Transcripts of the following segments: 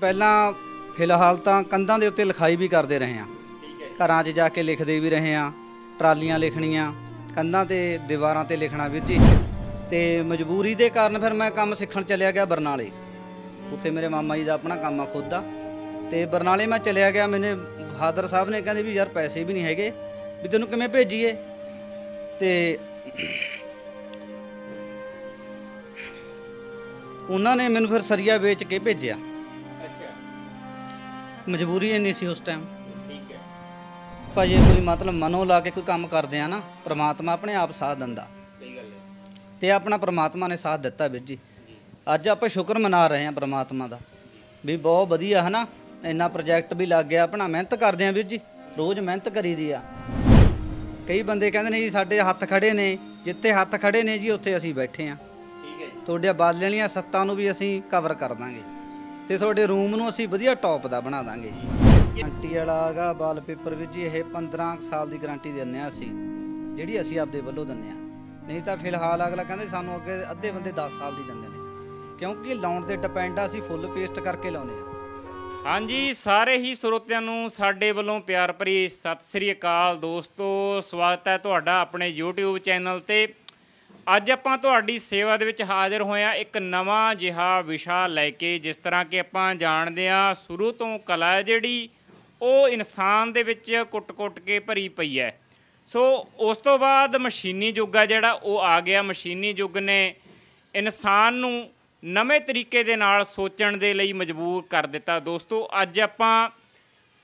ਪਹਿਲਾਂ ਫਿਲਹਾਲ ਤਾਂ ਕੰਧਾਂ ਦੇ ਉੱਤੇ ਲਿਖਾਈ ਵੀ ਕਰਦੇ ਰਹੇ ਹਾਂ ਘਰਾਂ 'ਚ ਜਾ ਕੇ ਲਿਖਦੇ ਵੀ ਰਹੇ ਹਾਂ ਟਰਾਲੀਆਂ ਲਿਖਣੀਆਂ ਕੰਧਾਂ ਤੇ ਦੀਵਾਰਾਂ ਤੇ ਲਿਖਣਾ ਵੀ ਜੀ ਤੇ ਮਜਬੂਰੀ ਦੇ ਕਾਰਨ ਫਿਰ ਮੈਂ ਕੰਮ ਸਿੱਖਣ ਚੱਲਿਆ ਗਿਆ ਬਰਨਾਲੇ ਉੱਥੇ ਮੇਰੇ ਮਾਮਾ ਜੀ ਦਾ ਆਪਣਾ ਕੰਮ ਆ ਖੁੱਦ ਦਾ ਤੇ ਬਰਨਾਲੇ ਮੈਂ ਚੱਲਿਆ ਗਿਆ ਮੈਨੇ ਫਾਦਰ ਸਾਹਿਬ ਨੇ ਕਹਿੰਦੇ ਵੀ ਯਾਰ ਪੈਸੇ ਵੀ ਨਹੀਂ ਹੈਗੇ ਵੀ ਤੈਨੂੰ ਕਿਵੇਂ ਭੇਜੀਏ ਤੇ ਉਹਨਾਂ ਨੇ ਮੈਨੂੰ ਫਿਰ ਸਰੀਆ ਵੇਚ ਕੇ ਭੇਜਿਆ ਮਜਬੂਰੀ ਇੰਨੀ ਸੀ ਉਸ ਟਾਈਮ ਠੀਕ ਹੈ ਭਾਜੀ ਕੋਈ ਮਤਲਬ ਮਨੋਂ ਲਾ ਕੇ ਕੋਈ ਕੰਮ ਕਰਦੇ ਆ ਨਾ ਪ੍ਰਮਾਤਮਾ ਆਪਣੇ ਆਪ ਸਾਥ ਦਿੰਦਾ ਸਹੀ ਗੱਲ ਹੈ ਤੇ ਆਪਣਾ ਪ੍ਰਮਾਤਮਾ ਨੇ ਸਾਥ ਦਿੱਤਾ ਵੀਰ ਜੀ ਅੱਜ ਆਪਾਂ ਸ਼ੁਕਰ ਮਨਾ ਰਹੇ ਆ ਪ੍ਰਮਾਤਮਾ ਦਾ ਵੀ ਬਹੁਤ ਵਧੀਆ ਹੈ ਨਾ ਇੰਨਾ ਪ੍ਰੋਜੈਕਟ ਵੀ ਲੱਗ ਗਿਆ ਆਪਣਾ ਮਿਹਨਤ ਕਰਦੇ ਆ ਵੀਰ ਜੀ ਰੋਜ਼ ਮਿਹਨਤ ਕਰੀਦੀ ਆ ਕਈ ਬੰਦੇ ਕਹਿੰਦੇ ਨੇ ਜੀ ਸਾਡੇ ਹੱਥ ਖੜੇ ਨੇ ਜਿੱਥੇ ਹੱਥ ਖੜੇ ਨੇ ਜੀ ਉੱਥੇ ਅਸੀਂ ਬੈਠੇ ਆ ਠੀਕ ਹੈ ਤੁਹਾਡੇ ਬਾਦਲਾਂ ਵਾਲੀਆਂ ਸੱਤਾਂ ਨੂੰ ਵੀ ਅਸੀਂ ਕਵਰ ਕਰ ਦਾਂਗੇ ਤੇ ਤੁਹਾਡੇ ਰੂਮ ਨੂੰ ਅਸੀਂ ਵਧੀਆ ਟੌਪ ਦਾ ਬਣਾ ਦਾਂਗੇ ਜੀ ਗਾਰੰਟੀ ਵਾਲਾ ਹੈਗਾ ਪੇਪਰ ਵਿੱਚ ਜੀ ਇਹ 15 ਸਾਲ ਦੀ ਗਾਰੰਟੀ ਦਿੰਨੇ ਆ ਅਸੀਂ ਜਿਹੜੀ ਅਸੀਂ ਆਪਦੇ ਵੱਲੋਂ ਦਿੰਨੇ ਆ ਨਹੀਂ ਤਾਂ ਫਿਲਹਾਲ ਅਗਲਾ ਕਹਿੰਦੇ ਸਾਨੂੰ ਅੱਗੇ ਅੱਧੇ ਬੰਦੇ 10 ਸਾਲ ਦੀ ਦਿੰਦੇ ਨੇ ਕਿਉਂਕਿ ਲਾਉਣ ਤੇ ਡਿਪੈਂਡ ਆ ਅਸੀਂ ਫੁੱਲ ਪੇਸਟ ਕਰਕੇ ਲਾਉਨੇ ਆ ਹਾਂਜੀ ਸਾਰੇ ਹੀ ਸਰੋਤਿਆਂ ਨੂੰ ਸਾਡੇ ਵੱਲੋਂ ਪਿਆਰ ਭਰੀ ਸਤਿ ਸ੍ਰੀ ਅਕਾਲ ਦੋਸਤੋ ਸਵਾਗਤ ਹੈ ਤੁਹਾਡਾ ਆਪਣੇ YouTube ਚੈਨਲ ਤੇ ਅੱਜ ਆਪਾਂ ਤੁਹਾਡੀ ਸੇਵਾ ਦੇ ਵਿੱਚ ਹਾਜ਼ਰ ਹੋਇਆ ਇੱਕ ਨਵਾਂ ਜਿਹਾ ਵਿਸ਼ਾ ਲੈ ਕੇ ਜਿਸ ਤਰ੍ਹਾਂ ਕਿ ਆਪਾਂ ਜਾਣਦੇ ਆ ਸ਼ੁਰੂ ਤੋਂ ਕਲਾ ਜਿਹੜੀ ਉਹ ਇਨਸਾਨ ਦੇ ਵਿੱਚ ਕੁੱਟ-ਕੁੱਟ ਕੇ ਭਰੀ ਪਈ ਹੈ ਸੋ ਉਸ ਤੋਂ ਬਾਅਦ ਮਸ਼ੀਨੀ ਯੁੱਗ ਆ ਜਿਹੜਾ ਉਹ ਆ ਗਿਆ ਮਸ਼ੀਨੀ ਯੁੱਗ ਨੇ ਇਨਸਾਨ ਨੂੰ ਨਵੇਂ ਤਰੀਕੇ ਦੇ ਨਾਲ ਸੋਚਣ ਦੇ ਲਈ ਮਜਬੂਰ ਕਰ ਦਿੱਤਾ ਦੋਸਤੋ ਅੱਜ ਆਪਾਂ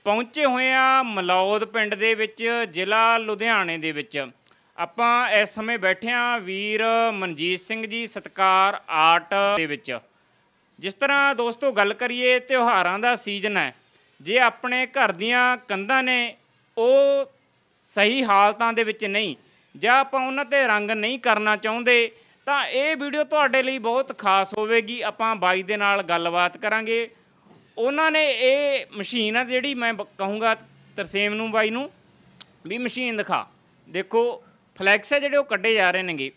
ਪਹੁੰਚੇ ਹੋਏ ਆ ਮਲੌਦ ਪਿੰਡ ਦੇ ਵਿੱਚ ਜ਼ਿਲ੍ਹਾ ਲੁਧਿਆਣੇ ਦੇ ਵਿੱਚ ਆਪਾਂ ਇਸ ਸਮੇਂ ਬੈਠੇ ਆ ਵੀਰ ਮਨਜੀਤ ਸਿੰਘ ਜੀ ਸਤਕਾਰ ਆਰਟ ਦੇ ਵਿੱਚ ਜਿਸ ਤਰ੍ਹਾਂ ਦੋਸਤੋ ਗੱਲ ਕਰੀਏ ਤਿਉਹਾਰਾਂ ਦਾ ਸੀਜ਼ਨ ਹੈ ਜੇ ਆਪਣੇ ਘਰ ਦੀਆਂ ਕੰਧਾਂ ਨੇ ਉਹ ਸਹੀ ਹਾਲਤਾਂ ਦੇ ਵਿੱਚ ਨਹੀਂ ਜਾਂ ਆਪਾਂ ਉਹਨਾਂ ਤੇ ਰੰਗ ਨਹੀਂ ਕਰਨਾ ਚਾਹੁੰਦੇ ਤਾਂ ਇਹ ਵੀਡੀਓ ਤੁਹਾਡੇ ਲਈ ਬਹੁਤ ਖਾਸ ਹੋਵੇਗੀ ਆਪਾਂ ਬਾਈ ਦੇ ਨਾਲ ਗੱਲਬਾਤ ਕਰਾਂਗੇ ਉਹਨਾਂ ਨੇ ਇਹ ਮਸ਼ੀਨ ਆ ਜਿਹੜੀ ਮੈਂ ਕਹੂੰਗਾ ਤਰਸੇਮ ਨੂੰ ਬਾਈ ਨੂੰ ਵੀ ਮਸ਼ੀਨ ਦਿਖਾ ਦੇਖੋ ਫਲੈਕਸ ਹੈ ਜਿਹੜੇ ਉਹ ਕੱਢੇ ਜਾ ਰਹੇ ਨੇਗੇ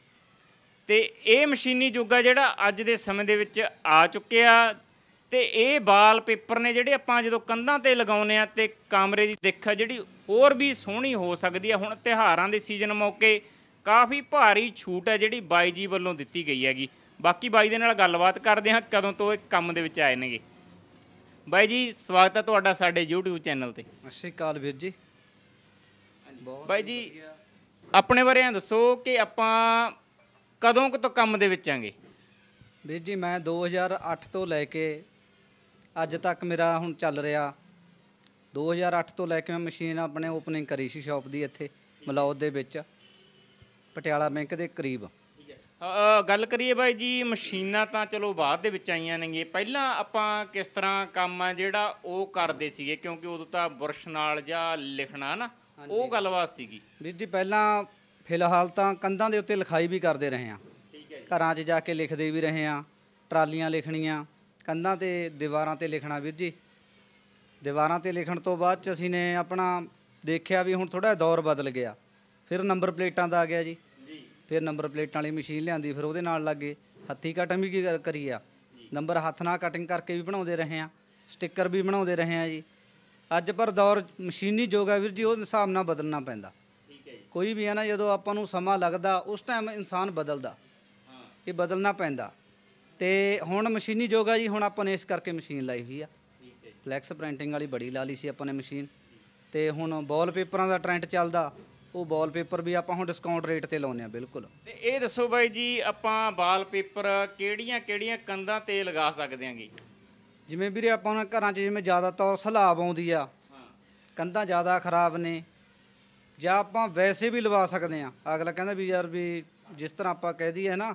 ਤੇ ਇਹ ਮਸ਼ੀਨੀ ਯੁੱਗ ਆ ਜਿਹੜਾ ਅੱਜ ਦੇ ਸਮੇਂ ਦੇ ਵਿੱਚ ਆ ਚੁੱਕਿਆ ਤੇ ਇਹ ਵਾਲ ਪੇਪਰ ਨੇ ਜਿਹੜੇ ਆਪਾਂ ਜਦੋਂ ਕੰਧਾਂ ਤੇ ਲਗਾਉਨੇ ਆ ਤੇ ਕਮਰੇ ਦੀ ਦਿੱਖ ਜਿਹੜੀ ਹੋਰ ਵੀ ਸੋਹਣੀ ਹੋ ਸਕਦੀ ਆ ਹੁਣ ਤਿਹਾਰਾਂ ਦੇ ਸੀਜ਼ਨ ਮੌਕੇ ਕਾਫੀ ਭਾਰੀ ਛੂਟ ਹੈ ਜਿਹੜੀ ਬਾਈ ਜੀ ਵੱਲੋਂ ਦਿੱਤੀ ਗਈ ਹੈਗੀ ਬਾਕੀ ਬਾਈ ਦੇ ਨਾਲ ਗੱਲਬਾਤ ਕਰਦੇ ਹਾਂ ਕਦੋਂ ਤੋਂ ਇਹ ਕੰਮ ਦੇ ਵਿੱਚ ਆਏ ਨੇਗੇ ਬਾਈ ਜੀ ਸਵਾਗਤ ਹੈ ਤੁਹਾਡਾ ਸਾਡੇ YouTube ਚੈਨਲ ਤੇ ਅੱਛੇ ਕਾਲ ਵੀਰ ਜੀ ਬਾਈ ਜੀ ਆਪਣੇ ਬਾਰੇ ਐਂ ਦੱਸੋ ਕਿ ਆਪਾਂ ਕਦੋਂ ਕੁ ਤੋਂ ਕੰਮ ਦੇ ਵਿੱਚ ਆਂਗੇ ਵੀਰ ਜੀ ਮੈਂ 2008 ਤੋਂ ਲੈ ਕੇ ਅੱਜ ਤੱਕ ਮੇਰਾ ਹੁਣ ਚੱਲ ਰਿਹਾ 2008 ਤੋਂ ਲੈ ਕੇ ਮੈਂ ਮਸ਼ੀਨ ਆਪਣੇ ਓਪਨਿੰਗ ਕਰੀ ਸੀ ਸ਼ਾਪ ਦੀ ਇੱਥੇ ਮਲੌਦ ਦੇ ਵਿੱਚ ਪਟਿਆਲਾ ਬੈਂਕ ਦੇ ਕਰੀਬ ਗੱਲ ਕਰੀਏ ਬਾਈ ਜੀ ਮਸ਼ੀਨਾਂ ਤਾਂ ਚਲੋ ਬਾਅਦ ਦੇ ਵਿੱਚ ਆਈਆਂ ਨੇਗੇ ਪਹਿਲਾਂ ਆਪਾਂ ਕਿਸ ਤਰ੍ਹਾਂ ਕੰਮ ਆ ਜਿਹੜਾ ਉਹ ਕਰਦੇ ਸੀਗੇ ਕਿਉਂਕਿ ਉਦੋਂ ਤਾਂ ਬੁਰਸ਼ ਨਾਲ ਜਾਂ ਲਿਖਣਾ ਨਾ ਉਹ ਗੱਲਬਾਤ ਸੀਗੀ ਵੀਰ ਜੀ ਪਹਿਲਾਂ ਫਿਲਹਾਲ ਤਾਂ ਕੰਧਾਂ ਦੇ ਉੱਤੇ ਲਿਖਾਈ ਵੀ ਕਰਦੇ ਰਹੇ ਆ ਘਰਾਂ 'ਚ ਜਾ ਕੇ ਲਿਖਦੇ ਵੀ ਰਹੇ ਆ ਟਰਾਲੀਆਂ ਲਿਖਣੀਆਂ ਕੰਧਾਂ ਤੇ ਦੀਵਾਰਾਂ ਤੇ ਲਿਖਣਾ ਵੀਰ ਜੀ ਦੀਵਾਰਾਂ ਤੇ ਲਿਖਣ ਤੋਂ ਬਾਅਦ ਚ ਅਸੀਂ ਨੇ ਆਪਣਾ ਦੇਖਿਆ ਵੀ ਹੁਣ ਥੋੜਾ ਦੌਰ ਬਦਲ ਗਿਆ ਫਿਰ ਨੰਬਰ ਪਲੇਟਾਂ ਦਾ ਆ ਗਿਆ ਜੀ ਫਿਰ ਨੰਬਰ ਪਲੇਟਾਂ ਵਾਲੀ ਮਸ਼ੀਨ ਲਿਆਂਦੀ ਫਿਰ ਉਹਦੇ ਨਾਲ ਲੱਗੇ ਹੱਥੀ ਕਟਿੰਗ ਵੀ ਕਰੀ ਆ ਨੰਬਰ ਹੱਥ ਨਾਲ ਕਟਿੰਗ ਕਰਕੇ ਵੀ ਬਣਾਉਂਦੇ ਰਹੇ ਆ ਸਟicker ਵੀ ਬਣਾਉਂਦੇ ਰਹੇ ਆ ਜੀ ਅੱਜ ਪਰ ਦੌਰ ਮਸ਼ੀਨੀ ਯੁੱਗ ਹੈ ਵੀਰ ਜੀ ਉਹ ਹਿਸਾਬ ਨਾਲ ਬਦਲਣਾ ਪੈਂਦਾ ਠੀਕ ਹੈ ਜੀ ਕੋਈ ਵੀ ਹੈ ਨਾ ਜਦੋਂ ਆਪਾਂ ਨੂੰ ਸਮਾਂ ਲੱਗਦਾ ਉਸ ਟਾਈਮ ਇਨਸਾਨ ਬਦਲਦਾ ਹਾਂ ਇਹ ਬਦਲਣਾ ਪੈਂਦਾ ਤੇ ਹੁਣ ਮਸ਼ੀਨੀ ਯੁੱਗ ਹੈ ਜੀ ਹੁਣ ਆਪਾਂ ਨੇ ਇਸ ਕਰਕੇ ਮਸ਼ੀਨ ਲਾਈ ਹੋਈ ਆ ਠੀਕ ਹੈ ਫਲੈਕਸ ਪ੍ਰਿੰਟਿੰਗ ਵਾਲੀ ਬੜੀ ਲਾ ਲਈ ਸੀ ਆਪਾਂ ਨੇ ਮਸ਼ੀਨ ਤੇ ਹੁਣ ਬਾਲ ਪੇਪਰਾਂ ਦਾ ਟ੍ਰੈਂਡ ਚੱਲਦਾ ਉਹ ਬਾਲ ਪੇਪਰ ਵੀ ਆਪਾਂ ਹੁਣ ਡਿਸਕਾਊਂਟ ਰੇਟ ਤੇ ਲਾਉਨੇ ਆ ਬਿਲਕੁਲ ਤੇ ਇਹ ਦੱਸੋ ਬਾਈ ਜੀ ਆਪਾਂ ਬਾਲ ਪੇਪਰ ਕਿਹੜੀਆਂ ਕਿਹੜੀਆਂ ਕੰਧਾਂ ਤੇ ਲਗਾ ਸਕਦੇ ਆਂਗੇ ਜਿਵੇਂ ਵੀਰੇ ਆਪਾਂ ਉਹਨਾਂ ਘਰਾਂ 'ਚ ਜਿਵੇਂ ਜ਼ਿਆਦਾ ਤੌਰ ਸਲਾਬ ਆਉਂਦੀ ਆ ਕੰਧਾਂ ਜ਼ਿਆਦਾ ਖਰਾਬ ਨੇ ਜਾਂ ਆਪਾਂ ਵੈਸੇ ਵੀ ਲਵਾ ਸਕਦੇ ਆ ਅਗਲਾ ਕਹਿੰਦਾ ਵੀ ਯਾਰ ਵੀ ਜਿਸ ਤਰ੍ਹਾਂ ਆਪਾਂ ਕਹਿ ਦਈਏ ਨਾ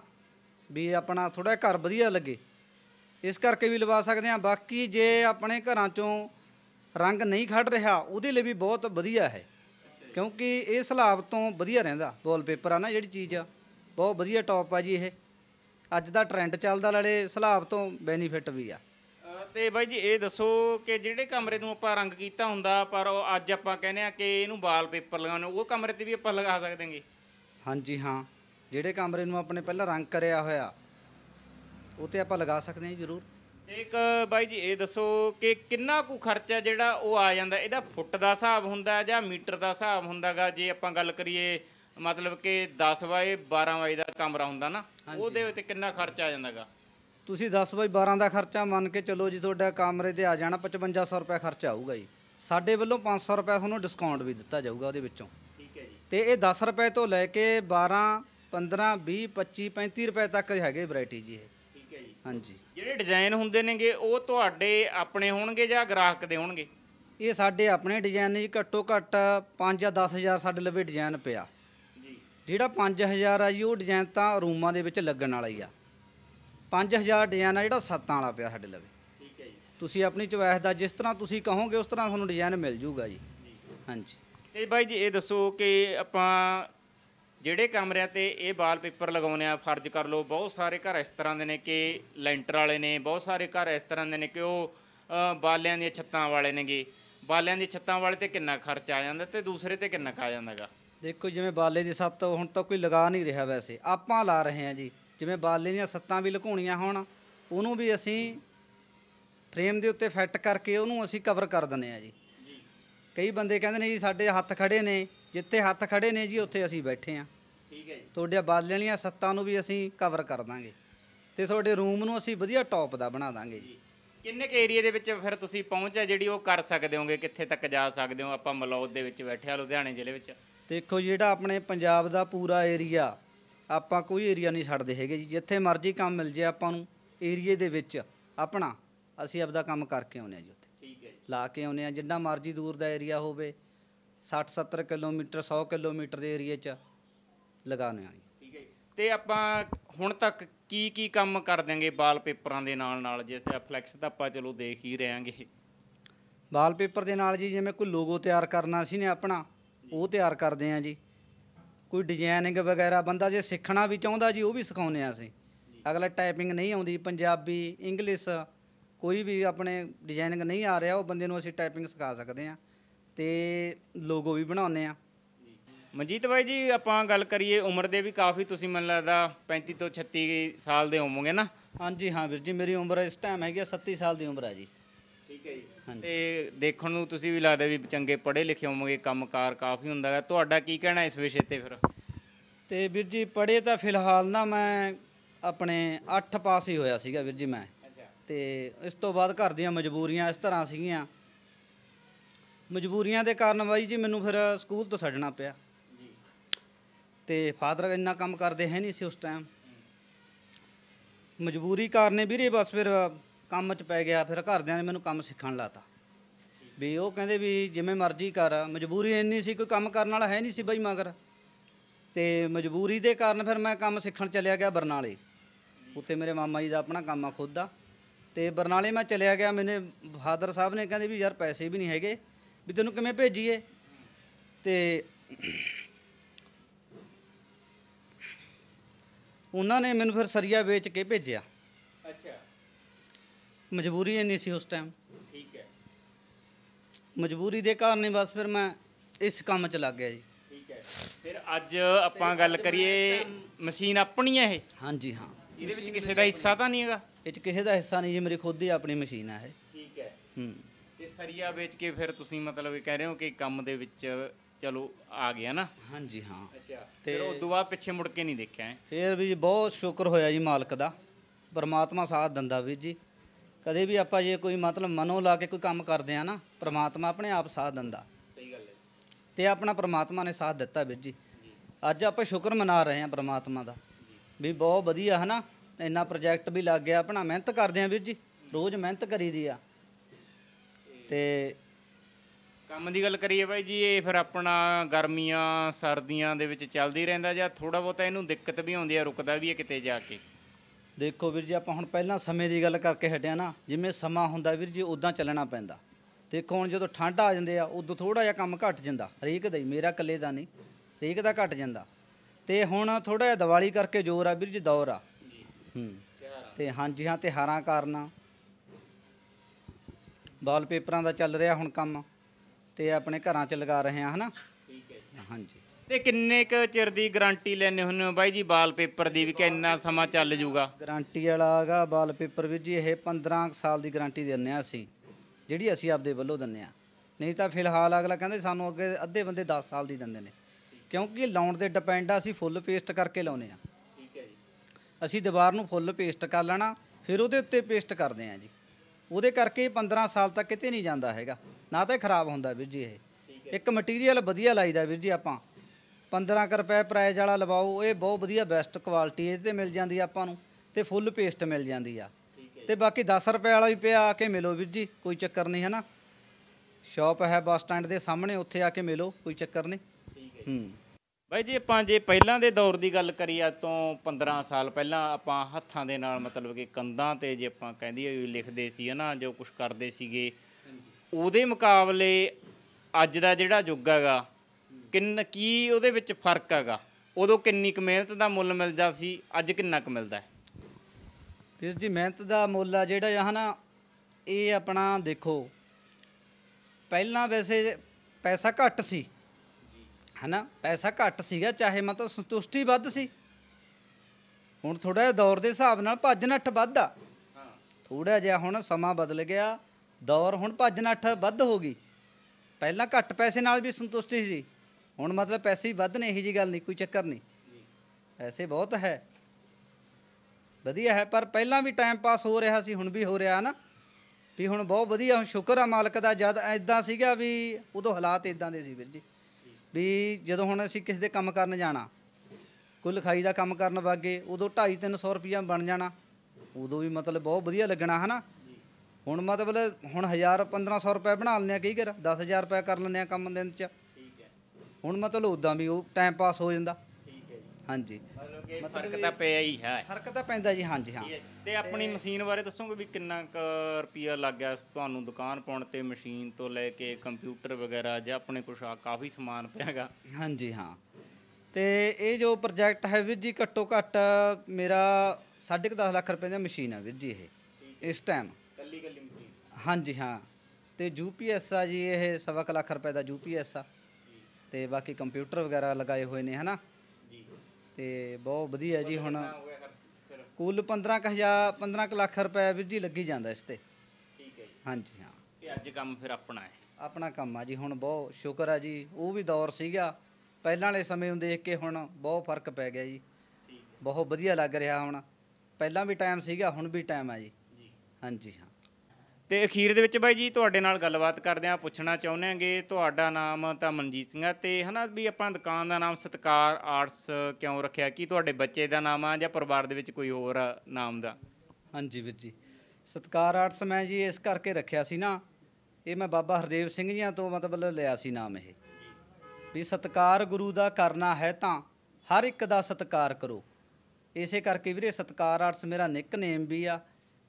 ਵੀ ਆਪਣਾ ਥੋੜਾ ਘਰ ਵਧੀਆ ਲੱਗੇ ਇਸ ਕਰਕੇ ਵੀ ਲਵਾ ਸਕਦੇ ਆ ਬਾਕੀ ਜੇ ਆਪਣੇ ਘਰਾਂ 'ਚੋਂ ਰੰਗ ਨਹੀਂ ਖੜ ਰਿਹਾ ਉਹਦੇ ਲਈ ਵੀ ਬਹੁਤ ਵਧੀਆ ਹੈ ਕਿਉਂਕਿ ਇਹ ਸਲਾਬ ਤੋਂ ਵਧੀਆ ਰਹਿੰਦਾ ਵਾਲਪੇਪਰ ਆ ਨਾ ਜਿਹੜੀ ਚੀਜ਼ ਆ ਬਹੁਤ ਵਧੀਆ ਟੌਪ ਆ ਜੀ ਇਹ ਅੱਜ ਦਾ ਟ੍ਰੈਂਡ ਚੱਲਦਾ ਲੜੇ ਸਲਾਬ ਤੋਂ ਬੈਨੀਫਿਟ ਵੀ ਆ ਤੇ ਬਾਈ ਜੀ ਇਹ ਦੱਸੋ ਕਿ ਜਿਹੜੇ ਕਮਰੇ ਨੂੰ ਆਪਾਂ ਰੰਗ ਕੀਤਾ ਹੁੰਦਾ ਪਰ ਉਹ ਅੱਜ ਆਪਾਂ ਕਹਿੰਦੇ ਆ ਕਿ ਇਹਨੂੰ ਵਾਲਪੇਪਰ ਲਗਾਉਣਾ ਉਹ ਕਮਰੇ ਤੇ ਵੀ ਆਪਾਂ ਲਗਾ ਸਕਦੇ ਹਾਂਜੀ ਹਾਂ ਜਿਹੜੇ ਕਮਰੇ ਨੂੰ ਆਪਣੇ ਪਹਿਲਾਂ ਰੰਗ ਕਰਿਆ ਹੋਇਆ ਉਹ ਤੇ ਆਪਾਂ ਲਗਾ ਸਕਦੇ ਹਾਂ ਜਰੂਰ ਇੱਕ ਬਾਈ ਜੀ ਇਹ ਦੱਸੋ ਕਿ ਕਿੰਨਾ ਕੁ ਖਰਚਾ ਜਿਹੜਾ ਉਹ ਆ ਜਾਂਦਾ ਇਹਦਾ ਫੁੱਟ ਦਾ ਹਿਸਾਬ ਹੁੰਦਾ ਜਾਂ ਮੀਟਰ ਦਾ ਹਿਸਾਬ ਹੁੰਦਾਗਾ ਜੇ ਆਪਾਂ ਗੱਲ ਕਰੀਏ ਮਤਲਬ ਕਿ 10 ਬਾਏ 12 ਬਾਏ ਦਾ ਕਮਰਾ ਹੁੰਦਾ ਨਾ ਉਹਦੇ ਉੱਤੇ ਕਿੰਨਾ ਖਰਚਾ ਆ ਜਾਂਦਾਗਾ ਤੁਸੀਂ 10 ਬਾਈ 12 ਦਾ ਖਰਚਾ ਮੰਨ ਕੇ ਚੱਲੋ ਜੀ ਤੁਹਾਡਾ ਕਮਰੇ ਤੇ ਆ ਜਾਣਾ 5500 ਰੁਪਏ ਖਰਚਾ ਆਊਗਾ ਜੀ ਸਾਡੇ ਵੱਲੋਂ 500 ਰੁਪਏ ਤੁਹਾਨੂੰ ਡਿਸਕਾਊਂਟ ਵੀ ਦਿੱਤਾ ਜਾਊਗਾ ਉਹਦੇ ਵਿੱਚੋਂ ਠੀਕ ਹੈ ਜੀ ਤੇ ਇਹ 10 ਰੁਪਏ ਤੋਂ ਲੈ ਕੇ 12 15 20 25 35 ਰੁਪਏ ਤੱਕ ਹੈਗੇ ਵੈਰਾਈਟੀ ਜੀ ਇਹ ਠੀਕ ਹੈ ਜੀ ਹਾਂਜੀ ਜਿਹੜੇ ਡਿਜ਼ਾਈਨ ਹੁੰਦੇ ਨੇਗੇ ਉਹ ਤੁਹਾਡੇ ਆਪਣੇ ਹੋਣਗੇ ਜਾਂ ਗ੍ਰਾਹਕ ਦੇ ਹੋਣਗੇ ਇਹ ਸਾਡੇ ਆਪਣੇ ਡਿਜ਼ਾਈਨ ਨੇ ਜੀ ਘੱਟੋ ਘੱਟ 5 ਜਾਂ 10000 ਸਾਡੇ ਲਵੇ ਡਿਜ਼ਾਈਨ ਪਿਆ ਜੀ ਜਿਹੜਾ 5000 ਆ ਜੀ ਉਹ ਡਿਜ਼ਾਈਨ ਤਾਂ ਰੂਮਾਂ ਦੇ ਵਿੱਚ ਲੱਗਣ ਵਾਲਾ ਹੀ ਆ 5000 ਡਿਜ਼ਾਈਨ ਆ ਜਿਹੜਾ ਸੱਤਾਂ ਵਾਲਾ ਪਿਆ ਸਾਡੇ ਲਵੇ ਠੀਕ ਹੈ ਜੀ ਤੁਸੀਂ ਆਪਣੀ ਚੁਆਇਸ ਦਾ ਜਿਸ ਤਰ੍ਹਾਂ ਤੁਸੀਂ ਕਹੋਗੇ ਉਸ ਤਰ੍ਹਾਂ ਤੁਹਾਨੂੰ ਡਿਜ਼ਾਈਨ ਮਿਲ ਜੂਗਾ ਜੀ ਹਾਂਜੀ ਤੇ ਬਾਈ ਜੀ ਇਹ ਦੱਸੋ ਕਿ ਆਪਾਂ ਜਿਹੜੇ ਕਮਰਿਆਂ ਤੇ ਇਹ ਵਾਲ ਪੇਪਰ ਲਗਾਉਨੇ ਆ ਫਰਜ਼ ਕਰ ਲਓ ਬਹੁਤ ਸਾਰੇ ਘਰ ਇਸ ਤਰ੍ਹਾਂ ਦੇ ਨੇ ਕਿ ਲੈਂਟਰ ਵਾਲੇ ਨੇ ਬਹੁਤ ਸਾਰੇ ਘਰ ਇਸ ਤਰ੍ਹਾਂ ਦੇ ਨੇ ਕਿ ਉਹ ਬਾਲਿਆਂ ਦੀਆਂ ਛੱਤਾਂ ਵਾਲੇ ਨੇਗੇ ਬਾਲਿਆਂ ਦੀ ਛੱਤਾਂ ਵਾਲੇ ਤੇ ਕਿੰਨਾ ਖਰਚ ਆ ਜਾਂਦਾ ਤੇ ਦੂਸਰੇ ਤੇ ਕਿੰਨਾ ਆ ਜਾਂਦਾਗਾ ਦੇਖੋ ਜਿਵੇਂ ਬਾਲੇ ਦੀ ਸੱਤ ਹੁਣ ਤਾਂ ਕੋਈ ਲਗਾ ਨਹੀਂ ਰਿਹਾ ਵੈਸੇ ਆਪਾਂ ਲਾ ਰਹੇ ਆ ਜੀ ਜਿਵੇਂ ਬਾਲੇ ਦੀਆਂ ਸੱਤਾਂ ਵੀ ਲਕੋਣੀਆਂ ਹੋਣ ਉਹਨੂੰ ਵੀ ਅਸੀਂ ਫਰੇਮ ਦੇ ਉੱਤੇ ਫਿੱਟ ਕਰਕੇ ਉਹਨੂੰ ਅਸੀਂ ਕਵਰ ਕਰ ਦਿੰਦੇ ਆ ਜੀ ਕਈ ਬੰਦੇ ਕਹਿੰਦੇ ਨੇ ਜੀ ਸਾਡੇ ਹੱਥ ਖੜੇ ਨੇ ਜਿੱਥੇ ਹੱਥ ਖੜੇ ਨੇ ਜੀ ਉੱਥੇ ਅਸੀਂ ਬੈਠੇ ਆ ਠੀਕ ਹੈ ਜੀ ਤੁਹਾਡੇ ਬਾਲੇ ਵਾਲੀਆਂ ਸੱਤਾਂ ਨੂੰ ਵੀ ਅਸੀਂ ਕਵਰ ਕਰ ਦਾਂਗੇ ਤੇ ਤੁਹਾਡੇ ਰੂਮ ਨੂੰ ਅਸੀਂ ਵਧੀਆ ਟੌਪ ਦਾ ਬਣਾ ਦਾਂਗੇ ਜੀ ਕਿੰਨੇ ਕ ਏਰੀਆ ਦੇ ਵਿੱਚ ਫਿਰ ਤੁਸੀਂ ਪਹੁੰਚ ਹੈ ਜਿਹੜੀ ਉਹ ਕਰ ਸਕਦੇ ਹੋਗੇ ਕਿੱਥੇ ਤੱਕ ਜਾ ਸਕਦੇ ਹੋ ਆਪਾਂ ਮਲੌਦ ਦੇ ਵਿੱਚ ਬੈਠੇ ਆ ਲੁਧਿਆਣੇ ਜ਼ਿਲ੍ਹੇ ਵਿੱਚ ਦੇਖੋ ਜਿਹੜਾ ਆਪਣੇ ਪੰਜਾਬ ਦਾ ਪੂਰਾ ਏਰੀਆ ਆਪਾਂ ਕੋਈ ਏਰੀਆ ਨਹੀਂ ਛੱਡਦੇ ਹੈਗੇ ਜੀ ਜਿੱਥੇ ਮਰਜ਼ੀ ਕੰਮ ਮਿਲ ਜੇ ਆਪਾਂ ਨੂੰ ਏਰੀਏ ਦੇ ਵਿੱਚ ਆਪਣਾ ਅਸੀਂ ਆਪਦਾ ਕੰਮ ਕਰਕੇ ਆਉਂਦੇ ਆ ਜੀ ਉੱਥੇ ਠੀਕ ਹੈ ਜੀ ਲਾ ਕੇ ਆਉਂਦੇ ਆ ਜਿੰਨਾ ਮਰਜ਼ੀ ਦੂਰ ਦਾ ਏਰੀਆ ਹੋਵੇ 60 70 ਕਿਲੋਮੀਟਰ 100 ਕਿਲੋਮੀਟਰ ਦੇ ਏਰੀਏ 'ਚ ਲਗਾਉਂਦੇ ਆ ਜੀ ਠੀਕ ਹੈ ਜੀ ਤੇ ਆਪਾਂ ਹੁਣ ਤੱਕ ਕੀ ਕੀ ਕੰਮ ਕਰ ਦਿਆਂਗੇ ਪੇਪਰਾਂ ਦੇ ਨਾਲ ਨਾਲ ਜਿਸ ਤੇ ਫਲੈਕਸ ਤਾਂ ਆਪਾਂ ਚਲੋ ਦੇਖ ਹੀ ਰਹਾਂਗੇ ਪੇਪਰ ਦੇ ਨਾਲ ਜੀ ਜਿਵੇਂ ਕੋਈ ਲੋਗੋ ਤਿਆਰ ਕਰਨਾ ਸੀ ਨੇ ਆਪਣਾ ਉਹ ਤਿਆਰ ਕਰਦੇ ਆ ਜੀ ਕੋਈ ਡਿਜ਼ਾਈਨਿੰਗ ਵਗੈਰਾ ਬੰਦਾ ਜੇ ਸਿੱਖਣਾ ਵੀ ਚਾਹੁੰਦਾ ਜੀ ਉਹ ਵੀ ਸਿਖਾਉਂਦੇ ਆ ਅਸੀਂ ਅਗਲਾ ਟਾਈਪਿੰਗ ਨਹੀਂ ਆਉਂਦੀ ਪੰਜਾਬੀ ਇੰਗਲਿਸ਼ ਕੋਈ ਵੀ ਆਪਣੇ ਡਿਜ਼ਾਈਨਿੰਗ ਨਹੀਂ ਆ ਰਿਹਾ ਉਹ ਬੰਦੇ ਨੂੰ ਅਸੀਂ ਟਾਈਪਿੰਗ ਸਿਖਾ ਸਕਦੇ ਆ ਤੇ ਲੋਗੋ ਵੀ ਬਣਾਉਂਦੇ ਆ ਮਨਜੀਤ ਬਾਈ ਜੀ ਆਪਾਂ ਗੱਲ ਕਰੀਏ ਉਮਰ ਦੇ ਵੀ ਕਾਫੀ ਤੁਸੀਂ ਮੈਨੂੰ ਲੱਗਦਾ 35 ਤੋਂ 36 ਸਾਲ ਦੇ ਹੋਵੋਗੇ ਨਾ ਹਾਂਜੀ ਹਾਂ ਵੀਰ ਜੀ ਮੇਰੀ ਉਮਰ ਇਸ ਟਾਈਮ ਹੈਗੀ 37 ਸਾਲ ਦੀ ਉਮਰ ਹੈ ਜੀ ਤੇ ਦੇਖਣ ਨੂੰ ਤੁਸੀਂ ਵੀ ਲੱਗਦਾ ਵੀ ਚੰਗੇ ਪੜ੍ਹੇ ਲਿਖੇ ਹੋਵੋਗੇ ਕੰਮਕਾਰ ਕਾਫੀ ਹੁੰਦਾ ਹੈ ਤੁਹਾਡਾ ਕੀ ਕਹਿਣਾ ਇਸ ਵਿਸ਼ੇ ਤੇ ਫਿਰ ਤੇ ਵੀਰ ਜੀ ਪੜ੍ਹੇ ਤਾਂ ਫਿਲਹਾਲ ਨਾ ਮੈਂ ਆਪਣੇ 8 ਪਾਸ ਹੀ ਹੋਇਆ ਸੀਗਾ ਵੀਰ ਜੀ ਮੈਂ ਤੇ ਇਸ ਤੋਂ ਬਾਅਦ ਘਰ ਦੀਆਂ ਮਜਬੂਰੀਆਂ ਇਸ ਤਰ੍ਹਾਂ ਸੀਗੀਆਂ ਮਜਬੂਰੀਆਂ ਦੇ ਕਾਰਨ ਬਾਈ ਜੀ ਮੈਨੂੰ ਫਿਰ ਸਕੂਲ ਤੋਂ ਛੱਡਣਾ ਪਿਆ ਜੀ ਤੇ ਫਾਦਰ ਇੰਨਾ ਕੰਮ ਕਰਦੇ ਹੈ ਨਹੀਂ ਸੀ ਉਸ ਟਾਈਮ ਮਜਬੂਰੀ ਕਾਰਨ ਵੀਰੇ ਬਸ ਫਿਰ ਕੰਮ 'ਚ ਪੈ ਗਿਆ ਫਿਰ ਘਰਦਿਆਂ ਨੇ ਮੈਨੂੰ ਕੰਮ ਸਿੱਖਣ ਲਾਤਾ ਵੀ ਉਹ ਕਹਿੰਦੇ ਵੀ ਜਿਵੇਂ ਮਰਜ਼ੀ ਕਰ ਮਜਬੂਰੀ ਇੰਨੀ ਸੀ ਕੋਈ ਕੰਮ ਕਰਨ ਵਾਲਾ ਹੈ ਨਹੀਂ ਸੀ ਬਈ ਮਗਰ ਤੇ ਮਜਬੂਰੀ ਦੇ ਕਾਰਨ ਫਿਰ ਮੈਂ ਕੰਮ ਸਿੱਖਣ ਚੱਲਿਆ ਗਿਆ ਬਰਨਾਲੇ ਉੱਥੇ ਮੇਰੇ ਮਾਮਾ ਜੀ ਦਾ ਆਪਣਾ ਕੰਮ ਆ ਖੁੱਦ ਦਾ ਤੇ ਬਰਨਾਲੇ ਮੈਂ ਚੱਲਿਆ ਗਿਆ ਮੈਨੇ ਫਾਦਰ ਸਾਹਿਬ ਨੇ ਕਹਿੰਦੇ ਵੀ ਯਾਰ ਪੈਸੇ ਵੀ ਨਹੀਂ ਹੈਗੇ ਵੀ ਤੈਨੂੰ ਕਿਵੇਂ ਭੇਜੀਏ ਤੇ ਉਹਨਾਂ ਨੇ ਮੈਨੂੰ ਫਿਰ ਸਰੀਆ ਵੇਚ ਕੇ ਭੇਜਿਆ ਅੱਛਾ ਮਜਬੂਰੀ ਨਹੀਂ ਸੀ ਉਸ ਟਾਈਮ ਠੀਕ ਹੈ ਮਜਬੂਰੀ ਦੇ ਕਾਰਨ ਹੀ ਬਸ ਫਿਰ ਮੈਂ ਇਸ ਕੰਮ 'ਚ ਲੱਗ ਗਿਆ ਜੀ ਠੀਕ ਹੈ ਫਿਰ ਅੱਜ ਆਪਾਂ ਗੱਲ ਕਰੀਏ ਮਸ਼ੀਨ ਆਪਣੀ ਹੈ ਇਹ ਹਾਂਜੀ ਹਾਂ ਇਹਦੇ ਵਿੱਚ ਕਿਸੇ ਦਾ ਹਿੱਸਾ ਤਾਂ ਨਹੀਂ ਹੈਗਾ ਇਹ 'ਚ ਕਿਸੇ ਦਾ ਹਿੱਸਾ ਨਹੀਂ ਜੀ ਮੇਰੀ ਖੁਦ ਦੀ ਆਪਣੀ ਮਸ਼ੀਨ ਹੈ ਇਹ ਠੀਕ ਹੈ ਹੂੰ ਇਹ ਸਰੀਆ ਵੇਚ ਕੇ ਫਿਰ ਤੁਸੀਂ ਮਤਲਬ ਇਹ ਕਹਿ ਰਹੇ ਹੋ ਕਿ ਕੰਮ ਦੇ ਵਿੱਚ ਚਲੋ ਆ ਗਿਆ ਨਾ ਹਾਂਜੀ ਹਾਂ ਅੱਛਾ ਫਿਰ ਉਹ ਦੁਆ ਪਿੱਛੇ ਮੁੜ ਕੇ ਨਹੀਂ ਦੇਖਿਆ ਫਿਰ ਵੀ ਬਹੁਤ ਸ਼ੁਕਰ ਹੋਇਆ ਜੀ ਮਾਲਕ ਦਾ ਪਰਮਾਤਮਾ ਸਾਥ ਦਿੰਦਾ ਵੀ ਜੀ ਕਦੇ ਵੀ ਆਪਾਂ ਜੇ ਕੋਈ ਮਤਲਬ ਮਨੋਂ ਲਾ ਕੇ ਕੋਈ ਕੰਮ ਕਰਦੇ ਆ ਨਾ ਪ੍ਰਮਾਤਮਾ ਆਪਣੇ ਆਪ ਸਾਥ ਦਿੰਦਾ ਸਹੀ ਗੱਲ ਹੈ ਤੇ ਆਪਣਾ ਪ੍ਰਮਾਤਮਾ ਨੇ ਸਾਥ ਦਿੱਤਾ ਵੀਰ ਜੀ ਅੱਜ ਆਪਾਂ ਸ਼ੁਕਰ ਮਨਾ ਰਹੇ ਆ ਪ੍ਰਮਾਤਮਾ ਦਾ ਵੀ ਬਹੁਤ ਵਧੀਆ ਹੈ ਨਾ ਇੰਨਾ ਪ੍ਰੋਜੈਕਟ ਵੀ ਲੱਗ ਗਿਆ ਆਪਣਾ ਮਿਹਨਤ ਕਰਦੇ ਆ ਵੀਰ ਜੀ ਰੋਜ਼ ਮਿਹਨਤ ਕਰੀਦੀ ਆ ਤੇ ਕੰਮ ਦੀ ਗੱਲ ਕਰੀਏ ਬਾਈ ਜੀ ਇਹ ਫਿਰ ਆਪਣਾ ਗਰਮੀਆਂ ਸਰਦੀਆਂ ਦੇ ਵਿੱਚ ਚੱਲਦੀ ਰਹਿੰਦਾ ਜਾਂ ਥੋੜਾ ਬਹੁਤਾ ਇਹਨੂੰ ਦਿੱਕਤ ਵੀ ਆਉਂਦੀ ਆ ਰੁਕਦਾ ਵੀ ਹੈ ਕਿਤੇ ਜਾ ਕੇ ਦੇਖੋ ਵੀਰ ਜੀ ਆਪਾਂ ਹੁਣ ਪਹਿਲਾਂ ਸਮੇਂ ਦੀ ਗੱਲ ਕਰਕੇ ਹਟਿਆ ਨਾ ਜਿਵੇਂ ਸਮਾਂ ਹੁੰਦਾ ਵੀਰ ਜੀ ਉਦਾਂ ਚੱਲਣਾ ਪੈਂਦਾ ਦੇਖੋ ਹੁਣ ਜਦੋਂ ਠੰਡ ਆ ਜਾਂਦੇ ਆ ਉਦੋਂ ਥੋੜਾ ਜਿਹਾ ਕੰਮ ਘਟ ਜਾਂਦਾ ਹਰੇਕ ਦਾ ਹੀ ਮੇਰਾ ਇਕੱਲੇ ਦਾ ਨਹੀਂ ਹਰੇਕ ਦਾ ਘਟ ਜਾਂਦਾ ਤੇ ਹੁਣ ਥੋੜਾ ਜਿਹਾ ਦੀਵਾਲੀ ਕਰਕੇ ਜ਼ੋਰ ਆ ਵੀਰ ਜੀ ਦੌਰ ਆ ਹੂੰ ਤੇ ਹਾਂਜੀ ਹਾਂ ਤੇ ਹਾਰਾਂ ਕਾਰਨਾ ਵਾਲਪੇਪਰਾਂ ਦਾ ਚੱਲ ਰਿਹਾ ਹੁਣ ਕੰਮ ਤੇ ਆਪਣੇ ਘਰਾਂ 'ਚ ਲਗਾ ਰਹੇ ਆ ਹਨਾ ਠੀਕ ਹੈ ਹਾਂਜੀ ਤੇ ਕਿੰਨੇ ਕ ਚਿਰ ਦੀ ਗਾਰੰਟੀ ਲੈਣੇ ਹੁੰਨੇ ਹੋ ਬਾਈ ਜੀ ਪੇਪਰ ਦੀ ਵੀ ਕਿੰਨਾ ਸਮਾਂ ਚੱਲ ਜੂਗਾ ਗਾਰੰਟੀ ਵਾਲਾ ਹੈਗਾ ਪੇਪਰ ਵੀ ਜੀ ਇਹ 15 ਸਾਲ ਦੀ ਗਾਰੰਟੀ ਦਿੰਨੇ ਆ ਅਸੀਂ ਜਿਹੜੀ ਅਸੀਂ ਆਪਦੇ ਵੱਲੋਂ ਦਿੰਨੇ ਆ ਨਹੀਂ ਤਾਂ ਫਿਲਹਾਲ ਅਗਲਾ ਕਹਿੰਦੇ ਸਾਨੂੰ ਅੱਗੇ ਅੱਧੇ ਬੰਦੇ 10 ਸਾਲ ਦੀ ਦਿੰਦੇ ਨੇ ਕਿਉਂਕਿ ਲਾਉਣ ਦੇ ਡਿਪੈਂਡ ਆ ਅਸੀਂ ਫੁੱਲ ਪੇਸਟ ਕਰਕੇ ਲਾਉਨੇ ਆ ਠੀਕ ਹੈ ਜੀ ਅਸੀਂ ਦੀਵਾਰ ਨੂੰ ਫੁੱਲ ਪੇਸਟ ਕਰ ਲੈਣਾ ਫਿਰ ਉਹਦੇ ਉੱਤੇ ਪੇਸਟ ਕਰਦੇ ਆ ਜੀ ਉਹਦੇ ਕਰਕੇ 15 ਸਾਲ ਤੱਕ ਕਿਤੇ ਨਹੀਂ ਜਾਂਦਾ ਹੈਗਾ ਨਾ ਤਾਂ ਖਰਾਬ ਹੁੰਦਾ ਵੀਰ ਜੀ ਇਹ ਇੱਕ ਮਟੀਰੀਅਲ ਵਧੀਆ ਲਾਈਦਾ ਵੀਰ ਜੀ ਆਪਾਂ 15 ਰੁਪਏ ਪ੍ਰਾਈਜ਼ ਵਾਲਾ ਲਵਾਓ ਇਹ ਬਹੁਤ ਵਧੀਆ ਬੈਸਟ ਕੁਆਲਿਟੀ ਇਹਦੇ ਤੇ ਮਿਲ ਜਾਂਦੀ ਆ ਆਪਾਂ ਨੂੰ ਤੇ ਫੁੱਲ ਪੇਸਟ ਮਿਲ ਜਾਂਦੀ ਆ ਤੇ ਬਾਕੀ 10 ਰੁਪਏ ਵਾਲਾ ਵੀ ਪਿਆ ਆ ਕੇ ਮਿਲੋ ਵੀਰ ਜੀ ਕੋਈ ਚੱਕਰ ਨਹੀਂ ਹੈ ਨਾ ਸ਼ਾਪ ਹੈ ਬੱਸ ਸਟੈਂਡ ਦੇ ਸਾਹਮਣੇ ਉੱਥੇ ਆ ਕੇ ਮਿਲੋ ਕੋਈ ਚੱਕਰ ਨਹੀਂ ਠੀਕ ਹੈ ਹੂੰ ਬਾਈ ਜੀ ਆਪਾਂ ਜੇ ਪਹਿਲਾਂ ਦੇ ਦੌਰ ਦੀ ਗੱਲ ਕਰੀ ਆ ਤੋਂ 15 ਸਾਲ ਪਹਿਲਾਂ ਆਪਾਂ ਹੱਥਾਂ ਦੇ ਨਾਲ ਮਤਲਬ ਕਿ ਕੰਧਾਂ ਤੇ ਜੇ ਆਪਾਂ ਕਹਿੰਦੀ ਹੋਈ ਲਿਖਦੇ ਸੀ ਹਨਾ ਜੋ ਕੁਝ ਕਰਦੇ ਸੀਗੇ ਉਹਦੇ ਮੁਕਾਬਲੇ ਅੱਜ ਦਾ ਜਿਹੜਾ ਯੁੱਗ ਹੈਗਾ ਕਿੰਨ ਕੀ ਉਹਦੇ ਵਿੱਚ ਫਰਕ ਹੈਗਾ ਉਦੋਂ ਕਿੰਨੀ ਕੁ ਮਿਹਨਤ ਦਾ ਮੁੱਲ ਮਿਲਦਾ ਸੀ ਅੱਜ ਕਿੰਨਾ ਕੁ ਮਿਲਦਾ ਇਸ ਦੀ ਮਿਹਨਤ ਦਾ ਮੁੱਲ ਆ ਜਿਹੜਾ ਹੈ ਨਾ ਇਹ ਆਪਣਾ ਦੇਖੋ ਪਹਿਲਾਂ ਵੈਸੇ ਪੈਸਾ ਘੱਟ ਸੀ ਹਨਾ ਪੈਸਾ ਘੱਟ ਸੀਗਾ ਚਾਹੇ ਮਤ ਸੰਤੁਸ਼ਟੀ ਵੱਧ ਸੀ ਹੁਣ ਥੋੜਾ ਜਿਹਾ ਦੌਰ ਦੇ ਹਿਸਾਬ ਨਾਲ ਭੱਜ ਨੱਠ ਵੱਧ ਆ ਥੋੜਾ ਜਿਹਾ ਹੁਣ ਸਮਾਂ ਬਦਲ ਗਿਆ ਦੌਰ ਹੁਣ ਭੱਜ ਨੱਠ ਵੱਧ ਹੋ ਗਈ ਪਹਿਲਾਂ ਘੱਟ ਪੈਸੇ ਨਾਲ ਵੀ ਸੰਤੁਸ਼ਟੀ ਸੀ ਹੁਣ ਮਤਲਬ ਪੈਸੇ ਵੱਧ ਨੇ ਇਹੀ ਜੀ ਗੱਲ ਨਹੀਂ ਕੋਈ ਚੱਕਰ ਨਹੀਂ ਪੈਸੇ ਬਹੁਤ ਹੈ ਵਧੀਆ ਹੈ ਪਰ ਪਹਿਲਾਂ ਵੀ ਟਾਈਮ ਪਾਸ ਹੋ ਰਿਹਾ ਸੀ ਹੁਣ ਵੀ ਹੋ ਰਿਹਾ ਨਾ ਵੀ ਹੁਣ ਬਹੁਤ ਵਧੀਆ ਹੁਣ ਸ਼ੁਕਰ ਆ ਮਾਲਕ ਦਾ ਜਦ ਐਦਾਂ ਸੀਗਾ ਵੀ ਉਦੋਂ ਹਾਲਾਤ ਇਦਾਂ ਦੇ ਸੀ ਵੀਰ ਜੀ ਵੀ ਜਦੋਂ ਹੁਣ ਅਸੀਂ ਕਿਸੇ ਦੇ ਕੰਮ ਕਰਨ ਜਾਣਾ ਕੋਈ ਲਖਾਈ ਦਾ ਕੰਮ ਕਰਨ ਵਾਗੇ ਉਦੋਂ 2.5 300 ਰੁਪਇਆ ਬਣ ਜਾਣਾ ਉਦੋਂ ਵੀ ਮਤਲਬ ਬਹੁਤ ਵਧੀਆ ਲੱਗਣਾ ਹਨਾ ਹੁਣ ਮਤਲਬ ਹੁਣ 1000 1500 ਰੁਪਏ ਬਣਾ ਲੈਂਦੇ ਆ ਕਈ ਕਰ 10000 ਰੁਪਏ ਕਰ ਲੈਂਦੇ ਆ ਕੰਮ ਦਿਨ ਚ ਹੁਣ ਮਤਲਬ ਉਦਾਂ ਵੀ ਉਹ ਟਾਈਮ ਪਾਸ ਹੋ ਜਾਂਦਾ ਠੀਕ ਹੈ ਜੀ ਹਾਂਜੀ ਮਤਲਬ ਫਰਕ ਤਾਂ ਪਿਆ ਹੀ ਹੈ ਫਰਕ ਤਾਂ ਪੈਂਦਾ ਜੀ ਹਾਂਜੀ ਹਾਂ ਤੇ ਆਪਣੀ ਮਸ਼ੀਨ ਬਾਰੇ ਦੱਸੋਗੇ ਵੀ ਕਿੰਨਾ ਕੁ ਰੁਪਿਆ ਲੱਗ ਗਿਆ ਤੁਹਾਨੂੰ ਦੁਕਾਨ ਪਾਉਣ ਤੇ ਮਸ਼ੀਨ ਤੋਂ ਲੈ ਕੇ ਕੰਪਿਊਟਰ ਵਗੈਰਾ ਜਾਂ ਆਪਣੇ ਕੋਲ ਕਾਫੀ ਸਮਾਨ ਪਿਆਗਾ ਹਾਂਜੀ ਹਾਂ ਤੇ ਇਹ ਜੋ ਪ੍ਰੋਜੈਕਟ ਹੈ ਵੀਰ ਜੀ ਘੱਟੋ ਘੱਟ ਮੇਰਾ 10.5 ਲੱਖ ਰੁਪਏ ਦਾ ਮਸ਼ੀਨ ਹੈ ਵੀਰ ਜੀ ਇਹ ਇਸ ਟਾਈਮ ਕੱਲੀ ਕੱਲੀ ਮਸ਼ੀਨ ਹਾਂਜੀ ਹਾਂ ਤੇ ਯੂਪੀਐਸ ਆ ਜੀ ਇਹ 7.5 ਲੱਖ ਰੁਪਏ ਦਾ ਯੂਪੀਐਸ ਆ ਤੇ ਬਾਕੀ ਕੰਪਿਊਟਰ ਵਗੈਰਾ ਲਗਾਏ ਹੋਏ ਨੇ ਹਨਾ ਜੀ ਤੇ ਬਹੁਤ ਵਧੀਆ ਜੀ ਹੁਣ ਕੁੱਲ 15000 15 ਲੱਖ ਰੁਪਏ ਵਿਜੀ ਲੱਗੀ ਜਾਂਦਾ ਇਸ ਤੇ ਠੀਕ ਹੈ ਜੀ ਹਾਂਜੀ ਹਾਂ ਤੇ ਅੱਜ ਕੰਮ ਫਿਰ ਆਪਣਾ ਹੈ ਆਪਣਾ ਕੰਮ ਆ ਜੀ ਹੁਣ ਬਹੁਤ ਸ਼ੁਕਰ ਆ ਜੀ ਉਹ ਵੀ ਦੌਰ ਸੀਗਾ ਪਹਿਲਾਂ ਵਾਲੇ ਸਮੇਂ ਨੂੰ ਦੇਖ ਕੇ ਹੁਣ ਬਹੁਤ ਫਰਕ ਪੈ ਗਿਆ ਜੀ ਬਹੁਤ ਵਧੀਆ ਲੱਗ ਰਿਹਾ ਹੁਣ ਪਹਿਲਾਂ ਵੀ ਟਾਈਮ ਸੀਗਾ ਹੁਣ ਵੀ ਟਾਈਮ ਆ ਜੀ ਹਾਂਜੀ ਹਾਂ ਤੇ ਅਖੀਰ ਦੇ ਵਿੱਚ ਬਾਈ ਜੀ ਤੁਹਾਡੇ ਨਾਲ ਗੱਲਬਾਤ ਕਰਦੇ ਆ ਪੁੱਛਣਾ ਚਾਹੁੰਦੇ ਆਂਗੇ ਤੁਹਾਡਾ ਨਾਮ ਤਾਂ ਮਨਜੀਤ ਸਿੰਘ ਆ ਤੇ ਹਨਾ ਵੀ ਆਪਾਂ ਦੁਕਾਨ ਦਾ ਨਾਮ ਸਤਕਾਰ ਆਰਟਸ ਕਿਉਂ ਰੱਖਿਆ ਕੀ ਤੁਹਾਡੇ ਬੱਚੇ ਦਾ ਨਾਮ ਆ ਜਾਂ ਪਰਿਵਾਰ ਦੇ ਵਿੱਚ ਕੋਈ ਹੋਰ ਨਾਮ ਦਾ ਹਾਂਜੀ ਵੀਰ ਜੀ ਸਤਕਾਰ ਆਰਟਸ ਮੈਂ ਜੀ ਇਸ ਕਰਕੇ ਰੱਖਿਆ ਸੀ ਨਾ ਇਹ ਮੈਂ ਬਾਬਾ ਹਰਦੇਵ ਸਿੰਘ ਜੀਆਂ ਤੋਂ ਮਤਲਬ ਲਿਆ ਸੀ ਨਾਮ ਇਹ ਵੀ ਸਤਕਾਰ ਗੁਰੂ ਦਾ ਕਰਨਾ ਹੈ ਤਾਂ ਹਰ ਇੱਕ ਦਾ ਸਤਕਾਰ ਕਰੋ ਇਸੇ ਕਰਕੇ ਵੀਰੇ ਸਤਕਾਰ ਆਰਟਸ ਮੇਰਾ ਨਿਕ ਨੇਮ ਵੀ ਆ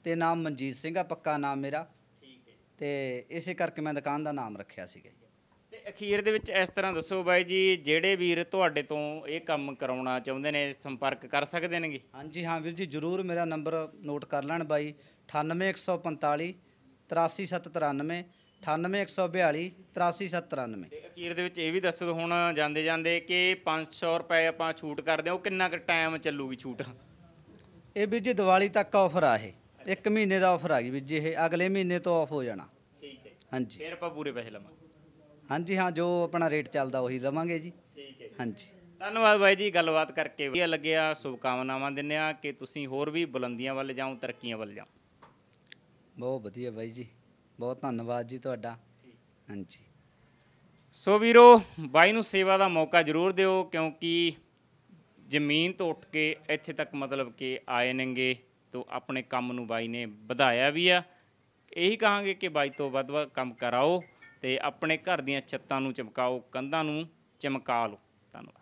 ਤੇ ਨਾਮ ਮਨਜੀਤ ਸਿੰਘ ਆ ਪੱਕਾ ਨਾਮ ਮੇਰਾ ਠੀਕ ਹੈ ਤੇ ਇਸੇ ਕਰਕੇ ਮੈਂ ਦੁਕਾਨ ਦਾ ਨਾਮ ਰੱਖਿਆ ਸੀਗਾ ਤੇ ਅਖੀਰ ਦੇ ਵਿੱਚ ਇਸ ਤਰ੍ਹਾਂ ਦੱਸੋ ਬਾਈ ਜੀ ਜਿਹੜੇ ਵੀਰ ਤੁਹਾਡੇ ਤੋਂ ਇਹ ਕੰਮ ਕਰਾਉਣਾ ਚਾਹੁੰਦੇ ਨੇ ਸੰਪਰਕ ਕਰ ਸਕਦੇ ਨੇਗੇ ਹਾਂਜੀ ਹਾਂ ਵੀਰ ਜੀ ਜਰੂਰ ਮੇਰਾ ਨੰਬਰ ਨੋਟ ਕਰ ਲੈਣ ਬਾਈ 98145 83793 98142 83793 ਤੇ ਅਖੀਰ ਦੇ ਵਿੱਚ ਇਹ ਵੀ ਦੱਸੋ ਹੁਣ ਜਾਂਦੇ ਜਾਂਦੇ ਕਿ 500 ਰੁਪਏ ਆਪਾਂ ਛੂਟ ਕਰਦੇ ਹਾਂ ਉਹ ਕਿੰਨਾ ਕੁ ਟਾਈਮ ਚੱਲੂਗੀ ਛੂਟ ਇਹ ਵੀਰ ਜੀ ਦੀਵਾਲੀ ਤੱਕ ਆਫਰ ਆ ਇਹ ਇੱਕ ਮਹੀਨੇ ਦਾ ਆਫਰ ਆ ਗਈ ਵੀ ਜੇ ਇਹ ਅਗਲੇ ਮਹੀਨੇ ਤੋਂ ਆਫ ਹੋ ਜਾਣਾ ਠੀਕ ਹੈ ਹਾਂਜੀ ਫਿਰ ਆਪਾਂ ਪੂਰੇ ਪੈਸੇ ਲਵਾਂਗੇ ਹਾਂਜੀ ਹਾਂ ਜੋ ਆਪਣਾ ਰੇਟ ਚੱਲਦਾ ਉਹੀ ਲਵਾਂਗੇ ਜੀ ਠੀਕ ਹੈ ਹਾਂਜੀ ਧੰਨਵਾਦ ਬਾਈ ਜੀ ਗੱਲਬਾਤ ਕਰਕੇ ਵਧੀਆ ਲੱਗਿਆ ਸ਼ੁਭਕਾਮਨਾਵਾਂ ਦਿੰਨੇ ਆ ਕਿ ਤੁਸੀਂ ਹੋਰ ਵੀ ਬੁਲੰਦੀਆਂ ਵੱਲ ਜਾਓ ਤਰੱਕੀਆਂ ਵੱਲ ਜਾਓ ਬਹੁਤ ਵਧੀਆ ਬਾਈ ਜੀ ਬਹੁਤ ਧੰਨਵਾਦ ਜੀ ਤੁਹਾਡਾ ਹਾਂਜੀ ਸੋ ਵੀਰੋ ਬਾਈ ਨੂੰ ਸੇਵਾ ਦਾ ਮੌਕਾ ਜ਼ਰੂਰ ਦਿਓ ਕਿਉਂਕਿ ਜ਼ਮੀਨ ਤੋਂ ਉੱਠ ਕੇ ਇੱਥੇ ਤੱਕ ਮਤਲਬ ਕਿ ਆਏ ਨੇਗੇ ਤੋਂ ਆਪਣੇ ਕੰਮ ਨੂੰ ਬਾਈ ਨੇ ਵਧਾਇਆ ਵੀ ਆ ਇਹੀ ਕਹਾਂਗੇ ਕਿ ਬਾਈ ਤੋਂ ਵੱਧ ਵੱਧ ਕੰਮ ਕਰਾਓ ਤੇ ਆਪਣੇ ਘਰ ਦੀਆਂ ਛੱਤਾਂ ਨੂੰ ਚਮਕਾਓ ਕੰਧਾਂ ਨੂੰ ਚਮਕਾ ਲਓ ਧੰਨਵਾਦ